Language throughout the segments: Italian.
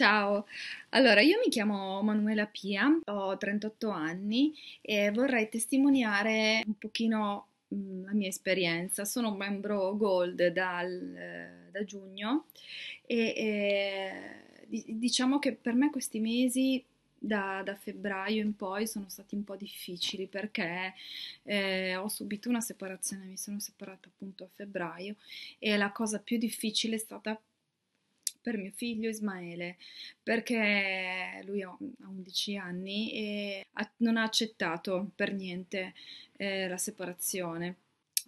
Ciao, allora io mi chiamo Manuela Pia, ho 38 anni e vorrei testimoniare un pochino mm, la mia esperienza. Sono un membro Gold dal, eh, da giugno e, e, diciamo che per me questi mesi da, da, febbraio in poi sono stati un po' difficili perché eh, ho subito una separazione, mi sono separata appunto a febbraio e la cosa più difficile è stata per mio figlio Ismaele, perché lui ha 11 anni e non ha accettato per niente eh, la separazione.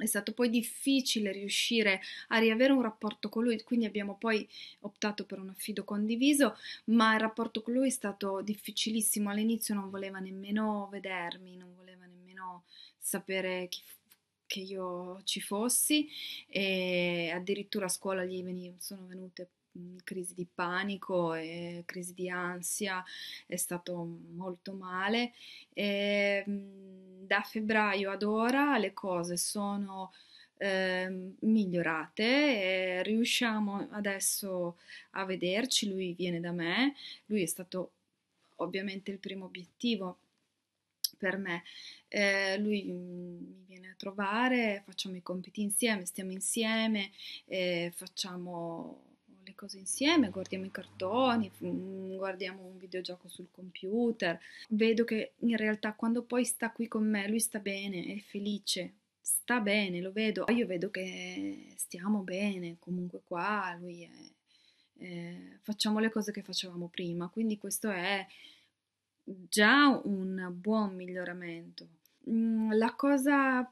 È stato poi difficile riuscire a riavere un rapporto con lui, quindi abbiamo poi optato per un affido condiviso, ma il rapporto con lui è stato difficilissimo. All'inizio non voleva nemmeno vedermi, non voleva nemmeno sapere chi, che io ci fossi e addirittura a scuola gli veniv- sono venute crisi di panico e crisi di ansia, è stato molto male. E, da febbraio ad ora le cose sono eh, migliorate e riusciamo adesso a vederci. Lui viene da me, lui è stato ovviamente il primo obiettivo per me. Eh, lui mi viene a trovare, facciamo i compiti insieme, stiamo insieme, eh, facciamo qualcosa insieme, guardiamo i cartoni, mm, guardiamo un videogioco sul computer, vedo che in realtà quando poi sta qui con me lui sta bene, è felice, sta bene, lo vedo, io vedo che stiamo bene, comunque qua lui è... Eh, facciamo le cose che facevamo prima, quindi questo è già un buon miglioramento. Mm, la cosa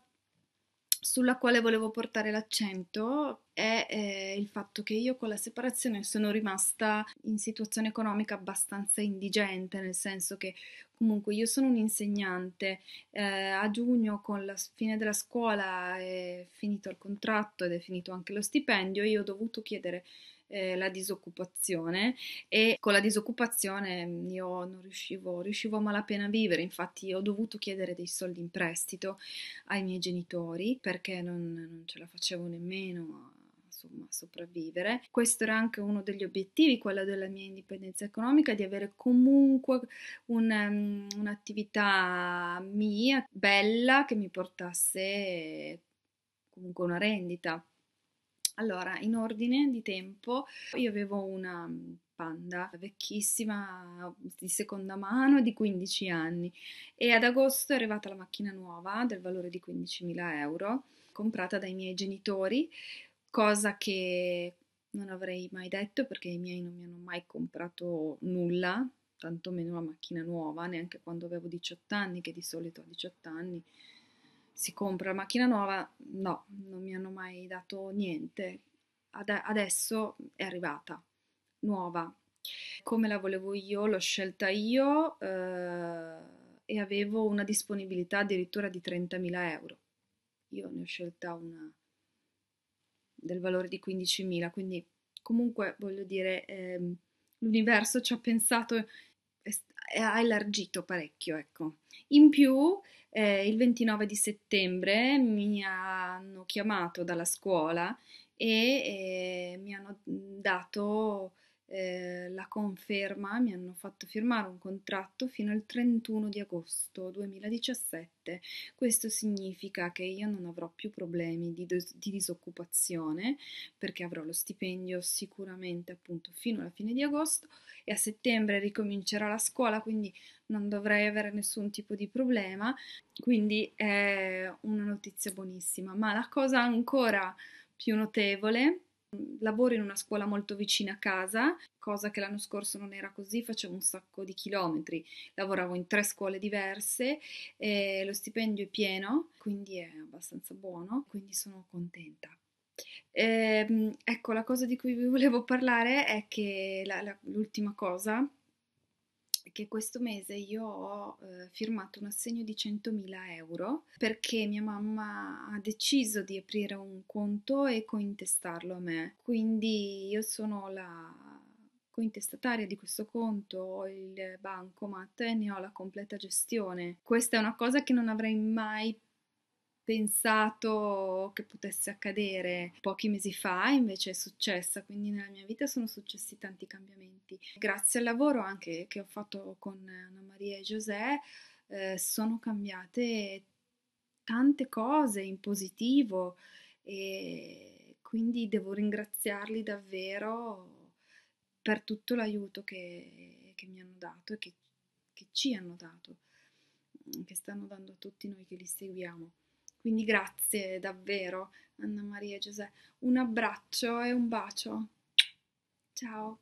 sulla quale volevo portare l'accento è eh, il fatto che io con la separazione sono rimasta in situazione economica abbastanza indigente, nel senso che comunque io sono un insegnante, eh, a giugno con la fine della scuola è finito il contratto ed è finito anche lo stipendio, io ho dovuto chiedere eh, la disoccupazione e con la disoccupazione mm, io non riuscivo, riuscivo a malapena vivere, infatti ho dovuto chiedere dei soldi in prestito ai miei genitori perché non, non ce la facevo nemmeno insomma, sopravvivere. Questo era anche uno degli obiettivi, quello della mia indipendenza economica, di avere comunque un, mm, un'attività mia, bella, che mi portasse comunque una rendita. Allora, in ordine di tempo, io avevo una mm, panda vecchissima di seconda mano di 15 anni e ad agosto è arrivata la macchina nuova del valore di 15.000 euro comprata dai miei genitori, cosa che non avrei mai detto perché i miei non mi hanno mai comprato nulla, tantomeno una macchina nuova, neanche quando avevo 18 anni, che di solito ho 18 anni si compra la macchina nuova, no, non mi hanno mai dato niente. Ad- adesso è arrivata, nuova. Come la volevo io, l'ho scelta io eh, e avevo una disponibilità addirittura di 30.000 euro. Io ne ho scelta una del valore di 15.000, quindi comunque voglio dire, eh, l'universo ci ha pensato ha elargito parecchio, ecco. In più, eh, il 29 di settembre mi hanno chiamato dalla scuola e eh, mi hanno dato eh, la conferma, mi hanno fatto firmare un contratto fino al 31 di agosto 2017. Questo significa che io non avrò più problemi di, dos- di disoccupazione perché avrò lo stipendio sicuramente appunto fino alla fine di agosto e a settembre ricomincerò la scuola, quindi non dovrei avere nessun tipo di problema. Quindi è una notizia buonissima, ma la cosa ancora più notevole Lavoro in una scuola molto vicina a casa, cosa che l'anno scorso non era così, facevo un sacco di chilometri, lavoravo in tre scuole diverse, lo stipendio è pieno, quindi è abbastanza buono, quindi sono contenta. Eh, ecco, la cosa di cui vi volevo parlare è che la, la, l'ultima cosa che questo mese io ho eh, firmato un assegno di 100.000 euro perché mia mamma ha deciso di aprire un conto e cointestarlo a me. Quindi io sono la cointestataria di questo conto, ho il bancomat e ne ho la completa gestione. Questa è una cosa che non avrei mai pensato pensato che potesse accadere pochi mesi fa, invece è successa, quindi nella mia vita sono successi tanti cambiamenti. Grazie al lavoro anche che ho fatto con Anna Maria e José, eh, sono cambiate tante cose in positivo e quindi devo ringraziarli davvero per tutto l'aiuto che, che mi hanno dato e che, che ci hanno dato, che stanno dando a tutti noi che li seguiamo. Quindi grazie davvero Anna Maria e Giuseppe. Un abbraccio e un bacio. Ciao.